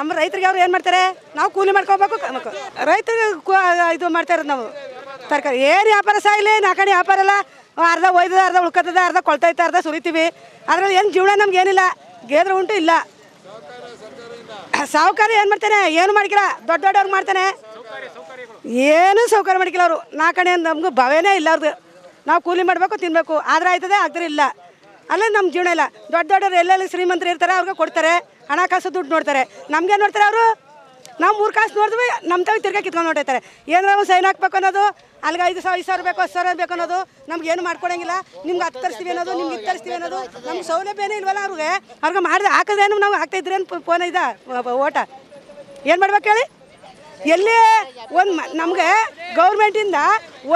ನಮ್ಮ ರೈತರಿಗೆ ಅವ್ರು ಏನು ಮಾಡ್ತಾರೆ ನಾವು ಕೂಲಿ ಮಾಡ್ಕೋಬೇಕು ರೈತರಿಗೆ ಇದು ಮಾಡ್ತಾ ನಾವು ತರಕಾರಿ ಏನು ವ್ಯಾಪಾರ ಸಹ ಇಲ್ಲಿ ವ್ಯಾಪಾರ ಇಲ್ಲ ಅರ್ಧ ಒಯ್ದದ ಅರ್ಧ ಉಳ್ಕೊತದ ಅರ್ಧ ಕೊಳ್ತೈತೆ ಅರ್ಧ ಸುರಿತೀವಿ ಅದ್ರಲ್ಲಿ ಏನು ಜೀವನ ನಮ್ಗೆ ಏನಿಲ್ಲ ಗೇದ್ರ ಉಂಟು ಇಲ್ಲ ಸಾಹುಕಾರ ಏನು ಮಾಡ್ತಾನೆ ಏನು ಮಾಡ್ಕಿಲ್ಲ ದೊಡ್ಡ ದೊಡ್ಡವ್ರು ಮಾಡ್ತಾನೆ ಏನೂ ಸೌಕರ್ಯ ಮಾಡ್ಕಿಲ್ಲ ಅವರು ನಾಲ್ಕಣೆ ನಮಗೂ ಭವೇನೇ ಇಲ್ಲ ಅವ್ರದ್ದು ನಾವು ಕೂಲಿ ಮಾಡಬೇಕು ತಿನ್ನಬೇಕು ಆದರೆ ಆಯ್ತದೆ ಆಗ್ತಾರೆ ಇಲ್ಲ ಅಲ್ಲೇ ನಮ್ಮ ಜೀವನ ಇಲ್ಲ ದೊಡ್ಡ ದೊಡ್ಡವ್ರು ಎಲ್ಲೆಲ್ಲಿ ಶ್ರೀಮಂತರು ಇರ್ತಾರೆ ಅವ್ರಿಗೆ ಕೊಡ್ತಾರೆ ಹಣಕಾಸು ದುಡ್ಡು ನೋಡ್ತಾರೆ ನಮಗೆ ನೋಡ್ತಾರೆ ಅವರು ನಮ್ಮ ಊರು ಕಾಸು ನೋಡಿದ್ವಿ ನಮ್ಮ ತಾವು ತಿರ್ಗಾ ಕಿತ್ಕೊಂಡು ನೋಡಿರ್ತಾರೆ ಏನಾರ ಒಂದು ಸೈನ್ ಹಾಕ್ಬೇಕು ಅನ್ನೋದು ಅಲ್ಲಿಗೆ ಐದು ಸಾವಿರ ಐದು ಸಾವಿರ ಬೇಕು ಹತ್ತು ಸಾವಿರ ಬೇಕು ಅನ್ನೋದು ನಮ್ಗೆ ಏನು ಮಾಡ್ಕೊಡಂಗಿಲ್ಲ ನಿಮ್ಗೆ ಹತ್ತು ತರಿಸ್ತೀವಿ ಅನ್ನೋದು ನಿಮ್ಗೆ ಇತ್ತು ತರಿಸ್ತೀವಿ ಅನ್ನೋದು ನಮ್ಗೆ ಸೌಲಭ್ಯನೇ ಇಲ್ವಲ್ಲ ಅವ್ರಿಗೆ ಅವ್ರಿಗೆ ಮಾಡಿದ್ರೆ ಹಾಕಿದ್ರೇನು ನಾವು ಹಾಕ್ತಾಯಿದ್ರೇನು ಫೋನ್ ಇದ ಓಟ ಏನು ಮಾಡ್ಬೇಕು ಹೇಳಿ ಎಲ್ಲಿ ಒಂದು ನಮಗೆ ಗೌರ್ಮೆಂಟಿಂದ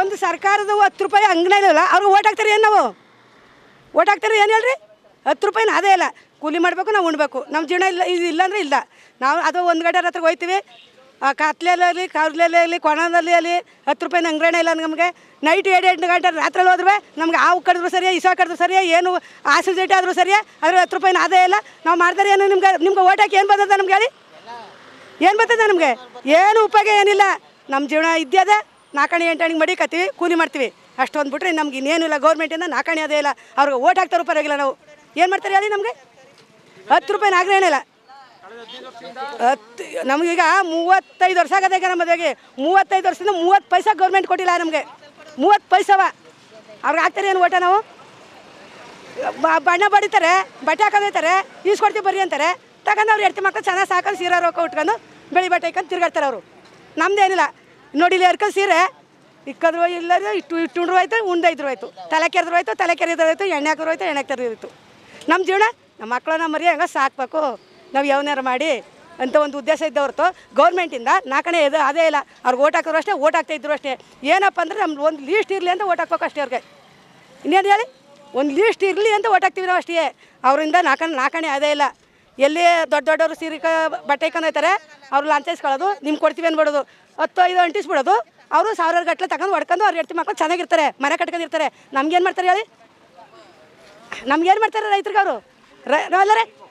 ಒಂದು ಸರ್ಕಾರದ ಹತ್ತು ರೂಪಾಯಿ ಅಂಗನೇ ಇಲ್ಲ ಅವ್ರಿಗೆ ಓಟ್ ಹಾಕ್ತಾರೆ ಏನು ನಾವು ಓಟ್ ಹಾಕ್ತಾರೆ ಏನು ಹೇಳ್ರಿ ಹತ್ತು ರೂಪಾಯಿನ ಅದೇ ಇಲ್ಲ ಕೂಲಿ ಮಾಡಬೇಕು ನಾವು ಉಣ್ಬೇಕು ನಮ್ಮ ಜೀವನ ಇಲ್ಲ ಇದು ಇಲ್ಲಾಂದ್ರೆ ಇಲ್ಲ ನಾವು ಅದು ಒಂದು ಗಂಟೆ ಹತ್ರ ಹೋಗ್ತೀವಿ ಕತ್ಲೆಯಲ್ಲಿ ಕರ್ಲೆಯಲ್ಲಿ ಆಗಲಿ ಕೊಣದಲ್ಲಿ ಆಗಲಿ ಹತ್ತು ರೂಪಾಯಿನ ಅಂಗಡಿನೇ ಇಲ್ಲ ನಮಗೆ ನೈಟ್ ಎರಡು ಎಂಟು ಗಂಟೆ ರಾತ್ರಲ್ಲಿ ಹೋದ್ರೆ ನಮ್ಗೆ ಹಾವು ಕಡಿದ್ರು ಸರಿಯಾ ಇಸ ಕಡಿದ್ರು ಸರಿಯಾ ಏನು ಆಸಿಡಿಟಿ ಆದರೂ ಸರಿಯಾ ಅದ್ರ ಹತ್ತು ರೂಪಾಯಿನ ಅದೇ ಇಲ್ಲ ನಾವು ಮಾಡ್ತಾರೆ ಏನು ನಿಮ್ಗೆ ನಿಮ್ಗೆ ಓಟ್ ಏನು ಬರ್ತದೆ ನಮ್ಗೆ ಹೇಳಿ ಏನು ಬರ್ತದೆ ನಮಗೆ ಏನು ಉಪಯೋಗ ಏನಿಲ್ಲ ನಮ್ಮ ಜೀವನ ಇದ್ದೇ ನಾಲ್ಕಣಿ ಎಂಟಣಿಗೆ ಮಾಡಿ ಕತ್ತೀವಿ ಕೂಲಿ ಮಾಡ್ತೀವಿ ಅಷ್ಟೊಂದು ಅಂದ್ಬಿಟ್ರೆ ನಮ್ಗೆ ಇನ್ನೇನು ಇಲ್ಲ ಗೌರ್ಮೆಂಟಿಂದ ನಾಕಾಣಿ ಅದೇ ಇಲ್ಲ ಅವ್ರಿಗೆ ಓಟ್ ಹಾಕ್ತಾರೋ ಪರವಾಗಿಲ್ಲ ನಾವು ಏನು ಮಾಡ್ತಾರೆ ಅದೇ ನಮಗೆ ಹತ್ತು ರೂಪಾಯಿ ಏನಿಲ್ಲ ಹತ್ತು ನಮಗೀಗ ಮೂವತ್ತೈದು ವರ್ಷ ಆಗದೆ ಈಗ ನಮ್ಮ ಮದುವೆಗೆ ಮೂವತ್ತೈದು ವರ್ಷದಿಂದ ಮೂವತ್ತು ಪೈಸೆ ಗೌರ್ಮೆಂಟ್ ಕೊಟ್ಟಿಲ್ಲ ನಮಗೆ ಮೂವತ್ತು ಪೈಸವ ಅವ್ರಿಗೆ ಹಾಕ್ತಾರೆ ಏನು ಓಟ ನಾವು ಬಣ್ಣ ಬಡಿತಾರೆ ಬಟ್ಟೆ ಹಾಕೋದೈತಾರೆ ಈಸ್ಕೊಡ್ತೀವಿ ಬರ್ರಿ ಅಂತಾರೆ ತಗೊಂಡು ಅವ್ರು ಎಡ್ತಿ ಮಕ್ಕಳು ಚೆನ್ನಾಗಿ ಸಾಕೊಂಡು ಸೀರೆ ರೊಕ್ಕ ಉಟ್ಕೊಂಡು ಬೆಳಿ ಬಟ್ಟೆ ಹಾಕೊಂಡು ತಿರ್ಗಾಡ್ತಾರೆ ಅವರು ನಮ್ದೇನಿಲ್ಲ ನೋಡಿಲ್ಲ ಅರ್ಕೊಂಡು ಸೀರೆ ಇಕ್ಕದ್ರು ಇಲ್ಲದ್ರೆ ಇಟ್ಟು ಇಟ್ಟುಂಡ್ರು ಆಯ್ತು ಐದ್ರು ಆಯ್ತು ತಲೆ ಕೆರೆದ್ರು ಆಯ್ತು ತಲೆ ಕೆರೆದ್ರು ಆಯ್ತು ಎಣ್ಣೆ ಹಾಕಿದ್ರು ಆಯ್ತು ಎಣ್ಣೆ ತೆರೆದಿತ್ತು ನಮ್ಮ ಜೀವನ ನಮ್ಮ ಮಕ್ಕಳನ್ನ ಮರಿ ಹಂಗ ಸಾಕಬೇಕು ನಾವು ಯಾವನಾರು ಮಾಡಿ ಅಂತ ಒಂದು ಉದ್ದೇಶ ಇದ್ದ ಹೊರತು ಗೌರ್ಮೆಂಟಿಂದ ನಾಲ್ಕನೇ ಇದು ಅದೇ ಇಲ್ಲ ಅವ್ರಿಗೆ ಓಟ್ ಹಾಕಿದ್ರು ಅಷ್ಟೇ ಓಟ್ ಹಾಕ್ತಾಯಿದ್ರು ಅಷ್ಟೇ ಏನಪ್ಪ ಅಂದರೆ ನಮ್ಗೆ ಒಂದು ಲೀಸ್ಟ್ ಇರಲಿ ಅಂತ ಓಟ್ ಹಾಕ್ಬೇಕು ಅಷ್ಟೇ ಅವ್ರಿಗೆ ಇನ್ನೇನು ಹೇಳಿ ಒಂದು ಲೀಸ್ಟ್ ಇರಲಿ ಅಂತ ಓಟ್ ಹಾಕ್ತೀವಿ ನಾವು ಅಷ್ಟೇ ಅವರಿಂದ ನಾಲ್ಕನೇ ನಾಲ್ಕನೇ ಅದೇ ಇಲ್ಲ ಎಲ್ಲಿ ದೊಡ್ಡ ದೊಡ್ಡವರು ಸೀರೆ ಬಟ್ಟೆ ಹೋಗ್ತಾರೆ ಅವ್ರು ಲಾಂಚ್ ಇಸ್ಕೊಳ್ಳೋದು ನಿಮ್ಗೆ ಕೊಡ್ತೀವಿ ಅಂದ್ಬಿಡೋದು ಹತ್ತು ಐದು ಅಂಟಿಸ್ಬಿಡೋದು ಅವರು ಸಾವಿರಾರು ಗಟ್ಟಲೆ ತಗೊಂಡು ಹೊಡ್ಕೊಂಡು ಅವ್ರ ಹೆಡ್ತಿ ಮಕ್ಕಳು ಚೆನ್ನಾಗಿರ್ತಾರೆ ಮನೆ ಕಟ್ಕೊಂಡಿರ್ತಾರೆ ನಮ್ಗೇನು ಮಾಡ್ತಾರೆ ಹೇಳಿ ನಮ್ಗೇನು ಮಾಡ್ತಾರೆ ರೈತರಿಗೆ ಅವರು ರೇ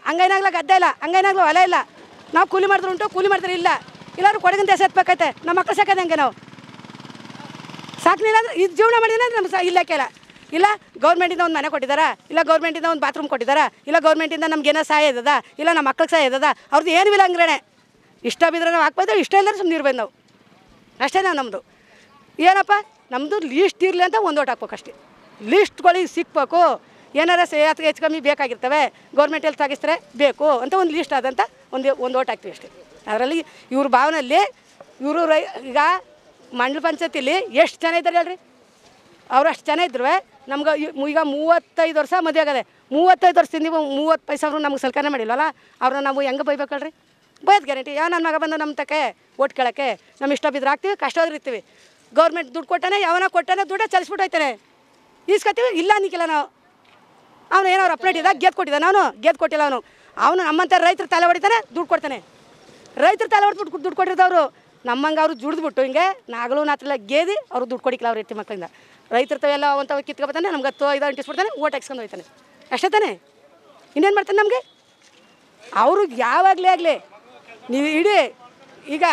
ಹಂಗೈನಾಗ್ಲ ಗದ್ದೆ ಇಲ್ಲ ಹಂಗೈನಾಗ್ಲ ಹೊಲ ಇಲ್ಲ ನಾವು ಕೂಲಿ ಮಾಡಿದ್ರು ಉಂಟು ಕೂಲಿ ಮಾಡ್ತಾರೆ ಇಲ್ಲ ಇಲ್ಲಾರು ಕೊಡಗಿನ ದೇಶ ಎತ್ಬೇಕೈತೆ ನಮ್ಮ ಮಕ್ಕಳು ಸಾಕೋದು ಹೆಂಗೆ ನಾವು ಸಾಕ್ಲಿಲ್ಲ ಅಂದ್ರೆ ಇದು ಜೀವನ ಮಾಡಿದ್ರೆ ನಮ್ಮ ಸಹ ಇಲ್ಲ ಕೇಳ ಇಲ್ಲ ಗೌರ್ಮೆಂಟಿಂದ ಒಂದು ಮನೆ ಕೊಟ್ಟಿದ್ದಾರಾ ಇಲ್ಲ ಗೌರ್ಮೆಂಟಿಂದ ಒಂದು ಬಾತ್ರೂಮ್ ಕೊಟ್ಟಿದ್ದಾರಾ ಇಲ್ಲ ಗೌರ್ಮೆಂಟಿಂದ ನಮ್ಗೆ ಏನೋ ಸಹಾಯ ಇದ್ದದ ಇಲ್ಲ ನಮ್ಮ ಮಕ್ಳಿಗೆ ಸಹಾಯ ಇದ್ದದ ಅವ್ರದ್ದು ಏನು ಇಲ್ಲ ಅಂಗ್ರೇಣೆ ಇಷ್ಟ ಬಿದ್ರೆ ನಾವು ಹಾಕ್ಬೋದು ಇಷ್ಟ ಇಲ್ಲದ್ರೆ ಸುಮ್ಮನೆ ಇರ್ಬೋದು ನಾವು ಅಷ್ಟೇನಾ ನಮ್ಮದು ಏನಪ್ಪ ನಮ್ಮದು ಲೀಸ್ಟ್ ಇರಲಿ ಅಂತ ಒಂದು ಓಟ್ ಹಾಕ್ಬೇಕು ಅಷ್ಟೇ ಲೀಸ್ಟ್ಗಳಿಗೆ ಸಿಕ್ಬೇಕು ಏನಾರ ಸೇತು ಹೆಚ್ಚು ಕಮ್ಮಿ ಬೇಕಾಗಿರ್ತವೆ ಎಲ್ಲಿ ತಾಗಿಸ್ತಾರೆ ಬೇಕು ಅಂತ ಒಂದು ಲೀಸ್ಟ್ ಆದಂಥ ಒಂದು ಒಂದು ಓಟ್ ಹಾಕ್ತೀವಿ ಅಷ್ಟೇ ಅದರಲ್ಲಿ ಇವ್ರ ಭಾವನಲ್ಲಿ ಇವರು ರೈ ಈಗ ಮಂಡಲ ಪಂಚಾಯತಿಲಿ ಎಷ್ಟು ಜನ ಇದ್ದಾರೆ ಹೇಳ್ರಿ ಅವ್ರು ಅಷ್ಟು ಜನ ಇದ್ರು ನಮ್ಗೆ ಈಗ ಮೂವತ್ತೈದು ವರ್ಷ ಮದುವೆ ಆಗದೆ ಮೂವತ್ತೈದು ವರ್ಷದಿಂದ ಮೂವತ್ತು ಪೈಸೆ ಅವರು ನಮ್ಗೆ ಸಲ್ಕರಣೆ ಮಾಡಿಲ್ವಲ್ಲ ಅವ್ರನ್ನ ನಾವು ಹೆಂಗೆ ಬೈಬೇಕಲ್ಲ ಬಯೋದು ಗ್ಯಾರಂಟಿ ಯಾವ ನನ್ನ ಮಗ ಬಂದ ನಮ್ಮ ತಕ್ಕೆ ಓಟ್ ಕೇಳೋಕ್ಕೆ ನಮ್ಮ ಇಷ್ಟ ಬಿದ್ದರೆ ಹಾಕ್ತೀವಿ ಕಷ್ಟ ಇರ್ತೀವಿ ಗೌರ್ಮೆಂಟ್ ದುಡ್ಡು ಕೊಟ್ಟಾನೆ ಯಾವನ ಕೊಟ್ಟಾನೆ ದುಡ್ಡೇ ಚಲಿಸ್ಬಿಟ್ಟೋಯ್ತಾನೆ ಈಸ್ಕೊತೀವಿ ಇಲ್ಲ ನಿಕ್ಕಿಲ್ಲ ನಾವು ಅವನು ಏನೋ ಅವ್ರು ಅಪ್ಡೇಟ್ ಇದ್ದಾಗ ಗೆದ್ದು ಕೊಟ್ಟಿದ್ದ ನಾನು ಗೆದ್ದು ಕೊಟ್ಟಿಲ್ಲ ಅವನು ಅವನು ನಮ್ಮಂಥ ರೈತರು ತಲೆ ಹೊಡಿತಾನೆ ದುಡ್ಡು ಕೊಡ್ತಾನೆ ರೈತರು ತಲೆ ಹೊಡೆದ್ಬಿಟ್ಟು ದುಡ್ಡು ಅವರು ನಮ್ಮಂಗೆ ಅವರು ಜುಡಿದ್ಬಿಟ್ಟು ಹಿಂಗೆ ನಾಗಲೂ ನಾತ್ರಲ್ಲ ಗೇದಿ ಅವ್ರು ದುಡ್ಡು ಕೊಡಿಕ್ಕಿಲ್ಲ ಅವ್ರ ರೀತಿ ಮಕ್ಕಳಿಂದ ರೈತರ ತವೆಲ್ಲ ಒಂಥವ ಕಿತ್ಕೊಬತ್ತಾನೆ ನಮ್ಗೆ ಹತ್ತು ಐದು ಅಂಟಿಸ್ಬಿಡ್ತಾನೆ ಓಟ್ ಹಾಕ್ಸ್ಕೊಂಡು ಹೋಯ್ತಾನೆ ಅಷ್ಟೇ ತಾನೆ ಇನ್ನೇನು ಮಾಡ್ತಾನೆ ನಮಗೆ ಅವರು ಯಾವಾಗಲೇ ಆಗಲಿ ನೀವು ಇಡೀ ಈಗ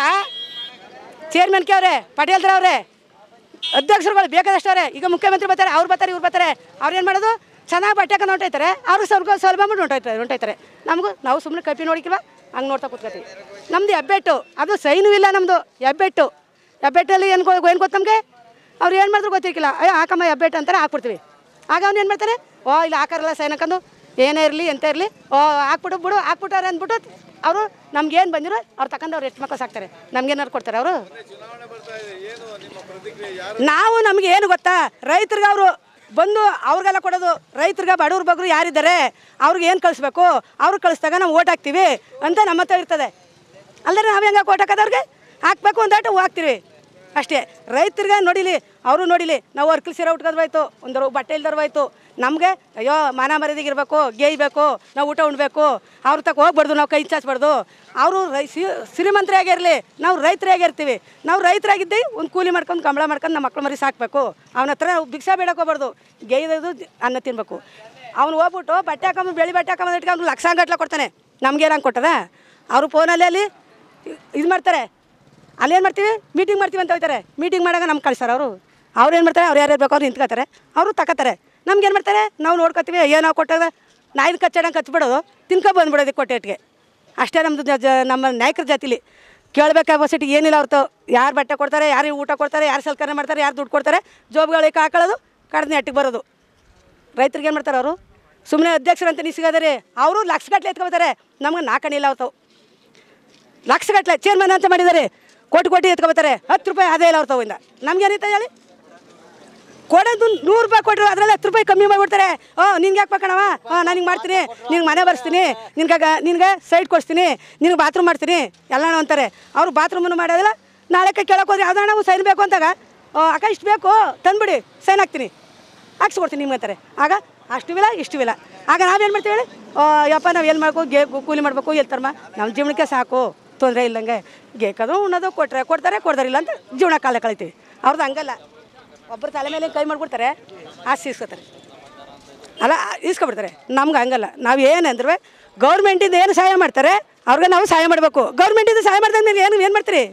ಚೇರ್ಮನ್ ಅವರೇ ಪಟೇಲ್ರವ್ರೆ ಅಧ್ಯಕ್ಷರುಗಳು ಬೇಕಾದಷ್ಟವ್ರೆ ಈಗ ಮುಖ್ಯಮಂತ್ರಿ ಬರ್ತಾರೆ ಅವ್ರು ಬರ್ತಾರೆ ಇವ್ರು ಬರ್ತಾರೆ ಅವ್ರು ಏನು ಮಾಡೋದು ಚೆನ್ನಾಗಿ ಬಟ್ಟೆಕ ಹೊಂಟೈತಾರೆ ಅವರು ಸ್ವಲ್ಪ ಸ್ವಲ್ಪ ಮಾಡಿ ಹೊಂಟೈತಾರೆ ಹೊಂಟೈತಾರೆ ನಮಗೂ ನಾವು ಸುಮ್ಮನೆ ಕಪ್ಪಿ ನೋಡಿಕ್ಕಿಲ್ವ ಹಂಗೆ ನೋಡ್ತಾ ಕೂತ್ಕೊತೀವಿ ನಮ್ಮದು ಹೆಬ್ಬೆಟ್ಟು ಅದು ಸೈನು ಇಲ್ಲ ನಮ್ಮದು ಹೆಬ್ಬೆಟ್ಟು ಹೆಬ್ಬೆಟ್ಟಲ್ಲಿ ಏನು ಏನು ಗೊತ್ತು ನಮಗೆ ಅವ್ರು ಏನು ಮಾಡಿದ್ರು ಗೊತ್ತಿಕ್ಕಿಲ್ಲ ಅಯ್ಯೋ ಹಾಕಮ್ಮ ಹೆಬ್ಬೆಟ್ಟು ಅಂತಾರೆ ಹಾಕ್ಬಿಡ್ತೀವಿ ಆಗ ಅವ್ನು ಏನು ಮಾಡ್ತಾರೆ ಓ ಇಲ್ಲ ಹಾಕಾರಲ್ಲ ಸೈನ್ ಹಾಕೊಂಡು ಏನೇ ಇರಲಿ ಎಂತ ಇರಲಿ ಓ ಹಾಕ್ಬಿಟ್ಟು ಬಿಡು ಹಾಕ್ಬಿಟ್ಟಾರೆ ಅಂದ್ಬಿಟ್ಟು ಅವರು ನಮ್ಗೇನು ಬಂದಿರೋ ಅವ್ರು ತಕೊಂಡು ಅವ್ರು ಮಕ್ಕಳು ಸಾಕ್ತಾರೆ ನಮ್ಗೇನಾರು ಕೊಡ್ತಾರೆ ಅವರು ನಾವು ನಮಗೆ ಏನು ಗೊತ್ತಾ ರೈತರಿಗೆ ಅವರು ಬಂದು ಅವ್ರಿಗೆಲ್ಲ ಕೊಡೋದು ರೈತರಿಗೆ ಬಡವ್ರ ಬಗ್ರು ಯಾರಿದ್ದಾರೆ ಅವ್ರಿಗೆ ಏನು ಕಳಿಸ್ಬೇಕು ಅವ್ರಿಗೆ ಕಳಿಸ್ದಾಗ ನಾವು ಓಟ್ ಹಾಕ್ತೀವಿ ಅಂತ ನಮ್ಮ ಹತ್ರ ಇರ್ತದೆ ಅಲ್ಲದೆ ನಾವು ಹೆಂಗೆ ಓಟ್ ಹಾಕೋದವ್ರಿಗೆ ಅವ್ರಿಗೆ ಹಾಕಬೇಕು ಒಂದಾಟ ಹಾಕ್ತೀವಿ ಅಷ್ಟೇ ರೈತರಿಗೆ ನೋಡಿಲಿ ಅವರು ನೋಡಿಲಿ ನಾವು ಅವ್ರು ಕಳಿಸಿರೋ ಆಯಿತು ಒಂದು ಬಟ್ಟೆ ಆಯ್ತು ನಮಗೆ ಅಯ್ಯೋ ಮಾನ ಮರ್ಯಾದಿಗಿರ್ಬೇಕು ಗೇಯ್ಬೇಕು ನಾವು ಊಟ ಉಣ್ಬೇಕು ಅವ್ರ ತಕ್ಕ ಹೋಗ್ಬಾರ್ದು ನಾವು ಕೈ ಚಾಚಬಾರ್ದು ಅವರು ರೈ ಆಗಿರಲಿ ನಾವು ರೈತರೇ ಆಗಿರ್ತೀವಿ ನಾವು ರೈತರಾಗಿದ್ದೆ ಒಂದು ಕೂಲಿ ಮಾಡ್ಕೊಂಡು ಕಂಬಳ ಮಾಡ್ಕೊಂಡು ನಮ್ಮ ಮಕ್ಳು ಮರಿ ಸಾಕಬೇಕು ಅವನ ಹತ್ರ ನಾವು ಭಿಕ್ಷಾ ಬೇಡಕ್ಕೋಗ್ಬಾರ್ದು ಗೇಯ್ದು ಅನ್ನ ತಿನ್ನಬೇಕು ಅವ್ನು ಹೋಗ್ಬಿಟ್ಟು ಬಟ್ಟೆ ಹಾಕೊಂಡು ಬೆಳಿ ಬಟ್ಟೆ ಹಾಕೊಂಬಂದು ಇಟ್ಕೊಂಡು ಗಟ್ಟಲೆ ಕೊಡ್ತಾನೆ ಏನಂಗೆ ಕೊಟ್ಟದ ಅವರು ಫೋನಲ್ಲಿ ಅಲ್ಲಿ ಇದು ಮಾಡ್ತಾರೆ ಅಲ್ಲೇನು ಮಾಡ್ತೀವಿ ಮೀಟಿಂಗ್ ಮಾಡ್ತೀವಿ ಅಂತ ಹೋಗ್ತಾರೆ ಮೀಟಿಂಗ್ ಮಾಡಾಗ ನಮ್ಗೆ ಕಳಿಸ್ತಾರೆ ಅವರು ಅವ್ರು ಏನು ಮಾಡ್ತಾರೆ ಅವ್ರು ಯಾರ್ಯಾರು ಬೇಕೋ ಅವ್ರು ನಿಂತ್ಕೋತಾರೆ ಅವರು ತಗೋತಾರೆ ನಮ್ಗೆ ಏನು ಮಾಡ್ತಾರೆ ನಾವು ನೋಡ್ಕೊತೀವಿ ಏನೋ ಕೊಟ್ಟಾಗ ನಾಯಿನ ಕಚ್ಚಡಂಗೆ ಕಚ್ಬಿಡೋದು ತಿನ್ಕೊ ಬಂದ್ಬಿಡೋದು ಕೊಟ್ಟೆಟ್ಗೆ ಅಷ್ಟೇ ನಮ್ಮದು ಜ ನಮ್ಮ ನಾಯಕರ ಜಾತಿಲಿ ಕೇಳಬೇಕಾಗೋಸಿಟ್ಟು ಏನಿಲ್ಲ ಅವ್ರತ ಯಾರು ಬಟ್ಟೆ ಕೊಡ್ತಾರೆ ಯಾರಿಗೆ ಊಟ ಕೊಡ್ತಾರೆ ಯಾರು ಸಲಕರಣೆ ಮಾಡ್ತಾರೆ ಯಾರು ದುಡ್ಡು ಕೊಡ್ತಾರೆ ಜೋಬ್ಗಳಿಗೆ ಹಾಕೊಳ್ಳೋದು ಕಡ್ದು ನೆಟ್ಟಿಗೆ ಬರೋದು ರೈತರಿಗೆ ಏನು ಮಾಡ್ತಾರೆ ಅವರು ಸುಮ್ಮನೆ ಅಂತ ನಿಸಿಗಾದರೆ ಅವರು ಲಕ್ಷ ಗಟ್ಟಲೆ ಎತ್ಕೊಳ್ತಾರೆ ನಮ್ಗೆ ನಾಲ್ಕಣಿಲ್ಲ ಅವತ್ತು ಲಕ್ಷ ಗಟ್ಟಲೆ ಚೇರ್ಮನ್ ಅಂತ ಮಾಡಿದ್ದಾರೆ ಕೋಟಿ ಕೋಟಿ ಎತ್ಕೊಳ್ತಾರೆ ಹತ್ತು ರೂಪಾಯಿ ಅದೇ ಇಲ್ಲ ಅವ್ರ ಇಂದ ನಮ್ಗೆ ಏನಿತ್ತ ಹೇಳಿ ಕೊಡೋದು ನೂರು ರೂಪಾಯಿ ಕೊಟ್ಟರು ಅದರಲ್ಲಿ ಹತ್ತು ರೂಪಾಯಿ ಕಮ್ಮಿ ಮಾಡಿಬಿಡ್ತಾರೆ ಓ ನಿನ್ಗೆ ಯಾಕೆ ಬೇಕಣವ ಹಾಂ ನಾನು ಹಿಂಗೆ ಮಾಡ್ತೀನಿ ನಿನ್ಗೆ ಮನೆ ಬರ್ಸ್ತೀನಿ ನಿನ್ಗಾಗ ನಿನ್ಗೆ ಸೈಡ್ ಕೊಡಿಸ್ತೀನಿ ನಿನ್ಗೆ ಬಾತ್ರೂಮ್ ಮಾಡ್ತೀನಿ ಎಲ್ಲಾನು ಅಂತಾರೆ ಅವ್ರು ಬಾತ್ರೂಮನ್ನು ಮಾಡೋದಿಲ್ಲ ನಾಳೆ ಕೇಳೋಕೆ ಹೋದ್ರೆ ನಾವು ಸೈನ್ ಬೇಕು ಅಂತಾಗ ಅಕ್ಕ ಇಷ್ಟು ಬೇಕು ತಂದುಬಿಡಿ ಸೈನ್ ಹಾಕ್ತೀನಿ ಹಾಕ್ಸ್ಕೊಡ್ತೀನಿ ನಿಮ್ಗೆ ಅಂತಾರೆ ಆಗ ಇಷ್ಟು ಇಲ್ಲ ಆಗ ನಾವೇನು ಮಾಡ್ತೀವಿ ಹೇಳಿ ಯಪ್ಪ ನಾವು ಏನು ಮಾಡಬೇಕು ಗೇ ಕೂಲಿ ಮಾಡಬೇಕು ಎಲ್ಲಿ ನಮ್ಮ ಜೀವನಕ್ಕೆ ಸಾಕು ತೊಂದರೆ ಇಲ್ಲಂಗೆ ಗೇಕದು ಉಣ್ಣೋದು ಕೊಟ್ಟರೆ ಕೊಡ್ತಾರೆ ಕೊಡ್ತಾರೆ ಇಲ್ಲ ಅಂತ ಜೀವನ ಕಾಲ ಕಳಿತೀವಿ ಅವ್ರದ್ದು ಹಂಗಲ್ಲ ಒಬ್ಬರು ತಲೆ ಮೇಲೆ ಕೈ ಮಾಡಿಬಿಡ್ತಾರೆ ಆಸ್ತಿ ಇಸ್ಕೋತಾರೆ ಅಲ್ಲ ಇಸ್ಕೊಬಿಡ್ತಾರೆ ನಮ್ಗೆ ಹಂಗಲ್ಲ ನಾವು ಏನಂದ್ರೆ ಗೌರ್ಮೆಂಟಿಂದ ಏನು ಸಹಾಯ ಮಾಡ್ತಾರೆ ಅವ್ರಿಗೆ ನಾವು ಸಹಾಯ ಮಾಡಬೇಕು ಗೌರ್ಮೆಂಟಿಂದ ಸಹಾಯ ಮಾಡಿದ್ಮೇಲೆ ಏನು ಏನು ಮಾಡ್ತೀರಿ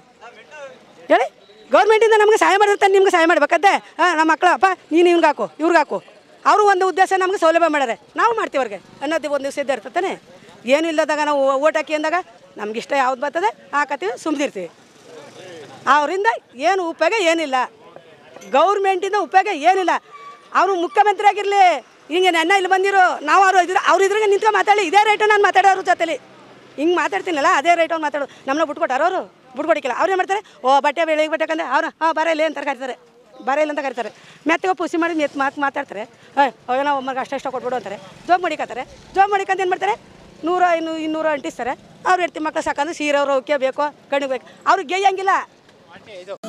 ಹೇಳಿ ಗೌರ್ಮೆಂಟಿಂದ ನಮ್ಗೆ ಸಹಾಯ ಮಾಡಿದ್ರೆ ನಿಮ್ಗೆ ಸಹಾಯ ಮಾಡ್ಬೇಕಂತೆ ಹಾಂ ನಮ್ಮ ಮಕ್ಕಳು ಅಪ್ಪ ನೀನು ನಿಮ್ಗೆ ಹಾಕು ಇವ್ರಿಗೆ ಹಾಕು ಅವರು ಒಂದು ಉದ್ದೇಶ ನಮ್ಗೆ ಸೌಲಭ್ಯ ಮಾಡಾರೆ ನಾವು ಮಾಡ್ತೀವಿ ಅವ್ರಿಗೆ ಅನ್ನೋದು ಒಂದು ದಿವಸ ಇದ್ದೇ ಇರ್ತದೆ ಏನು ಇಲ್ಲದಾಗ ನಾವು ಓಟ್ ಹಾಕಿ ಅಂದಾಗ ನಮ್ಗೆ ಇಷ್ಟ ಯಾವ್ದು ಬರ್ತದೆ ಹಾಕತ್ತೀವಿ ಸುಮ್ಮನಿರ್ತೀವಿ ಅವರಿಂದ ಏನು ಉಪಯೋಗ ಏನಿಲ್ಲ ಗೌರ್ಮೆಂಟಿಂದ ಉಪಯೋಗ ಏನಿಲ್ಲ ಅವರು ಮುಖ್ಯಮಂತ್ರಿ ಆಗಿರಲಿ ಹಿಂಗೆ ನನ್ನ ಇಲ್ಲಿ ಬಂದಿರೋ ನಾವು ಅವರು ಇದ್ರೆ ಅವ್ರು ಇದ್ರಂಗೆ ನಿಂತ್ಕೊಂಡು ಮಾತಾಡಿ ಇದೇ ರೇಟು ನಾನು ಮಾತಾಡೋರು ಜೊತೆಲಿ ಹಿಂಗೆ ಮಾತಾಡ್ತೀನಲ್ಲ ಅದೇ ರೇಟ್ ಅವ್ರು ಮಾತಾಡೋದು ನಮ್ಮನ್ನ ಬಿಟ್ಕೊಟ್ಟಾರ ಅವರು ಬಿಟ್ಕೊಡಿಕ್ಕಿಲ್ಲ ಅವ್ರು ಏನು ಮಾಡ್ತಾರೆ ಓ ಬಟ್ಟೆ ಬೆಳಿಗ್ಗೆ ಬಟ್ಟೆಕಂದ್ರೆ ಅವ್ರು ಹಾಂ ಬರ ಇಲ್ಲ ಅಂತ ಕರಿತಾರೆ ಬರ ಇಲ್ಲ ಅಂತ ಕರಿತಾರೆ ಮೆತ್ತಗೆ ಪುಸಿ ಮಾಡಿ ಮೆತ್ ಮಾತು ಮಾತಾಡ್ತಾರೆ ಹಾಂ ಅವೇನೋ ಒಮ್ಮಗೆ ಅಷ್ಟು ಅಷ್ಟು ಕೊಟ್ಬಿಡು ಅಂತಾರೆ ಜೋಬ್ ಮಡಿಕತ್ತಾರೆ ಜೋಬ್ ಮಡಿಕಂತ ಏನು ಮಾಡ್ತಾರೆ ನೂರ ಇನ್ನೂ ಇನ್ನೂರು ಅಂಟಿಸ್ತಾರೆ ಅವ್ರು ಹೆಡ್ತಿ ಮಕ್ಕಳು ಸಾಕಂದ್ರೆ ಸೀರೆ ಅವರು ಓಕೆ ಬೇಕೋ ಕಣ್ಣಿಗೆ ಬೇಕು ಅವ್ರಿಗೆ ಗೆಯ್ಯಂಗಿಲ್ಲ